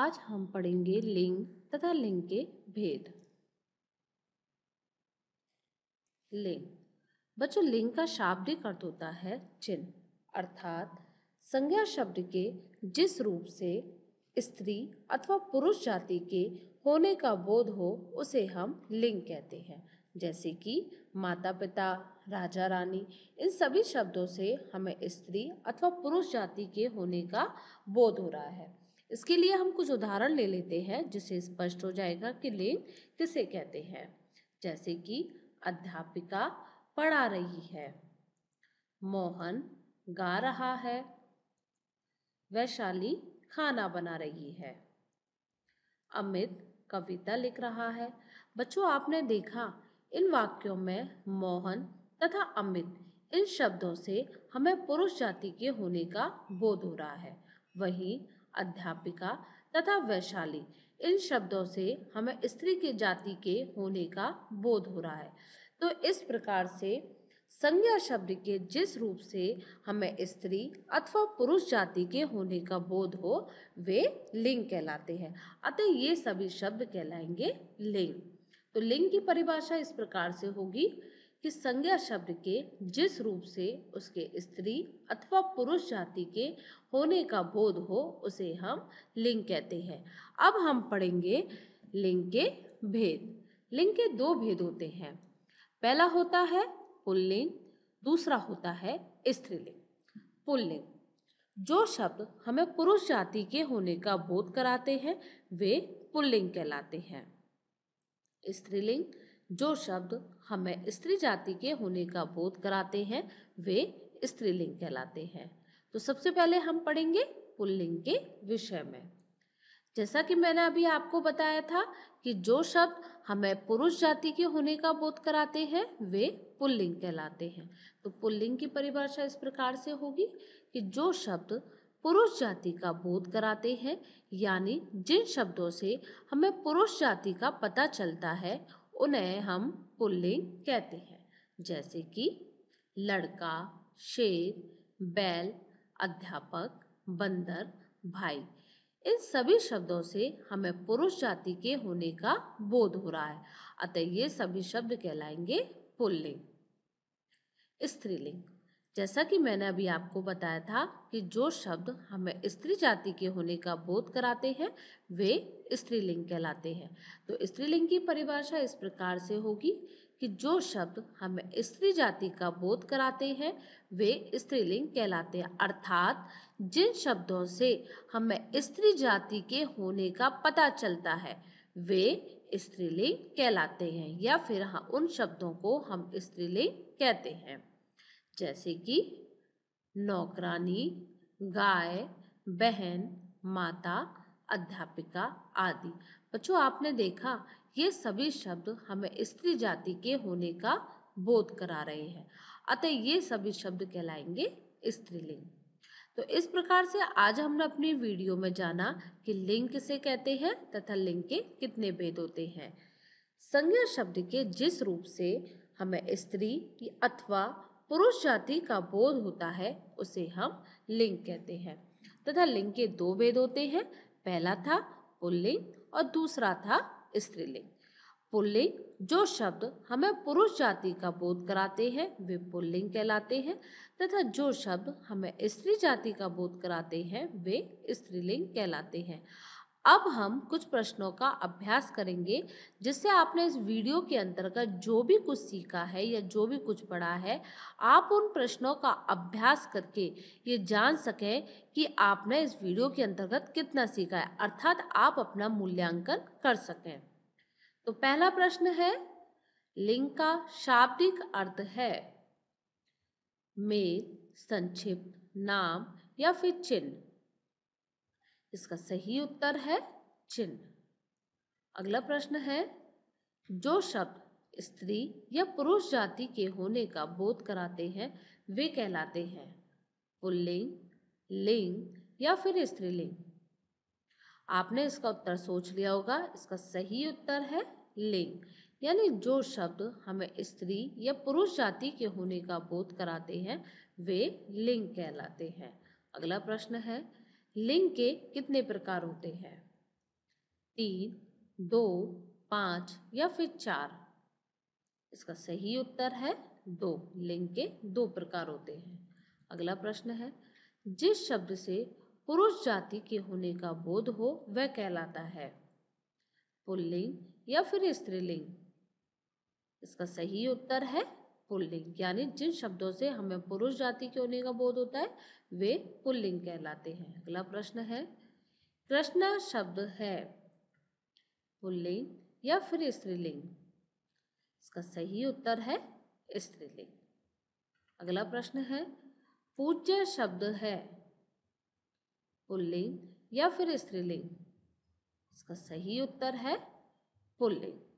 आज हम पढ़ेंगे लिंग तथा लिंग के भेद लिंग बच्चों लिंग का शाब्दिक अर्थ होता है चिन्ह अर्थात संज्ञा शब्द के जिस रूप से स्त्री अथवा पुरुष जाति के होने का बोध हो उसे हम लिंग कहते हैं जैसे कि माता पिता राजा रानी इन सभी शब्दों से हमें स्त्री अथवा पुरुष जाति के होने का बोध हो रहा है इसके लिए हम कुछ उदाहरण ले लेते हैं जिससे स्पष्ट हो जाएगा कि लिंग किसे कहते हैं जैसे कि अध्यापिका पढ़ा रही है मोहन गा रहा है वैशाली खाना बना रही है अमित कविता लिख रहा है बच्चों आपने देखा इन वाक्यों में मोहन तथा अमित इन शब्दों से हमें पुरुष जाति के होने का बोध हो रहा है वहीं अध्यापिका तथा वैशाली इन शब्दों से हमें स्त्री के जाति के होने का बोध हो रहा है तो इस प्रकार से संज्ञा शब्द के जिस रूप से हमें स्त्री अथवा पुरुष जाति के होने का बोध हो वे लिंग कहलाते हैं अतः ये सभी शब्द कहलाएंगे लिंग तो लिंग की परिभाषा इस प्रकार से होगी कि संज्ञा शब्द के जिस रूप से उसके स्त्री अथवा पुरुष जाति के होने का बोध हो उसे हम लिंग कहते हैं अब हम पढ़ेंगे लिंग के भेद लिंग के दो भेद होते हैं पहला होता है पुल्लिंग दूसरा होता है स्त्रीलिंग पुल्लिंग जो शब्द हमें पुरुष जाति के होने का बोध कराते हैं वे पुल्लिंग कहलाते हैं स्त्रीलिंग जो शब्द हमें स्त्री जाति के होने का बोध कराते हैं वे स्त्रीलिंग कहलाते हैं तो सबसे पहले हम पढ़ेंगे पुल्लिंग के विषय में जैसा कि मैंने अभी आपको बताया था कि जो शब्द हमें पुरुष जाति के होने का बोध कराते हैं वे पुल्लिंग कहलाते हैं तो पुल्लिंग की परिभाषा इस प्रकार से होगी कि जो शब्द पुरुष जाति का बोध कराते हैं यानी जिन शब्दों से हमें पुरुष जाति का पता चलता है उन्हें हम पुल्लिंग कहते हैं जैसे कि लड़का शेर बैल अध्यापक बंदर भाई इन सभी शब्दों से हमें पुरुष जाति के होने का बोध हो रहा है अतः ये सभी शब्द कहलाएंगे पुल्लिंग स्त्रीलिंग जैसा कि मैंने अभी आपको बताया था कि जो शब्द हमें स्त्री जाति के होने का बोध कराते हैं वे स्त्रीलिंग कहलाते हैं तो स्त्रीलिंग की परिभाषा इस प्रकार से होगी कि जो शब्द हमें स्त्री जाति का बोध कराते हैं वे स्त्रीलिंग कहलाते हैं अर्थात जिन शब्दों से हमें स्त्री जाति के होने का पता चलता है वे स्त्रीलिंग कहलाते हैं या फिर हाँ उन शब्दों को हम स्त्रीलिंग कहते हैं जैसे कि नौकरानी गाय बहन माता अध्यापिका आदि बच्चों आपने देखा ये सभी शब्द हमें स्त्री जाति के होने का बोध करा रहे हैं अतः ये सभी शब्द कहलाएंगे स्त्रीलिंग तो इस प्रकार से आज हमने अपनी वीडियो में जाना कि लिंग किसे कहते हैं तथा लिंग के कितने भेद होते हैं संज्ञा शब्द के जिस रूप से हमें स्त्री अथवा पुरुष जाति का बोध होता है उसे हम लिंग कहते हैं तथा लिंग के दो भेद होते हैं पहला था पुल्लिंग और दूसरा था स्त्रीलिंग पुल्लिंग जो शब्द हमें पुरुष जाति का बोध कराते हैं वे पुल्लिंग कहलाते हैं तथा जो शब्द हमें स्त्री जाति का बोध कराते हैं वे स्त्रीलिंग कहलाते हैं अब हम कुछ प्रश्नों का अभ्यास करेंगे जिससे आपने इस वीडियो के अंतर्गत जो भी कुछ सीखा है या जो भी कुछ पढ़ा है आप उन प्रश्नों का अभ्यास करके ये जान सकें कि आपने इस वीडियो के अंतर्गत कितना सीखा है अर्थात आप अपना मूल्यांकन कर सकें तो पहला प्रश्न है लिंग का शाब्दिक अर्थ है मेल संक्षिप्त नाम या फिर चिन्ह इसका सही उत्तर है चिन्ह अगला प्रश्न है जो शब्द स्त्री या पुरुष जाति के होने का बोध कराते हैं वे कहलाते हैं पुल्लिंग लिंग या फिर स्त्रीलिंग आपने इसका उत्तर सोच लिया होगा इसका सही उत्तर है लिंग यानी जो शब्द हमें स्त्री या पुरुष जाति के होने का बोध कराते हैं वे लिंग कहलाते हैं अगला प्रश्न है लिंग के कितने प्रकार होते हैं तीन दो पाँच या फिर चार इसका सही उत्तर है दो लिंग के दो प्रकार होते हैं अगला प्रश्न है जिस शब्द से पुरुष जाति के होने का बोध हो वह कहलाता है पुल्लिंग या फिर स्त्रीलिंग इसका सही उत्तर है पुल्लिंग यानी जिन शब्दों से हमें पुरुष जाति के होने का बोध होता है वे पुल्लिंग कहलाते हैं अगला प्रश्न है कृष्णा शब्द है पुल्लिंग या फिर स्त्रीलिंग इसका सही उत्तर है स्त्रीलिंग अगला प्रश्न है पूज्य शब्द है पुल्लिंग या फिर स्त्रीलिंग इसका सही उत्तर है पुल्लिंग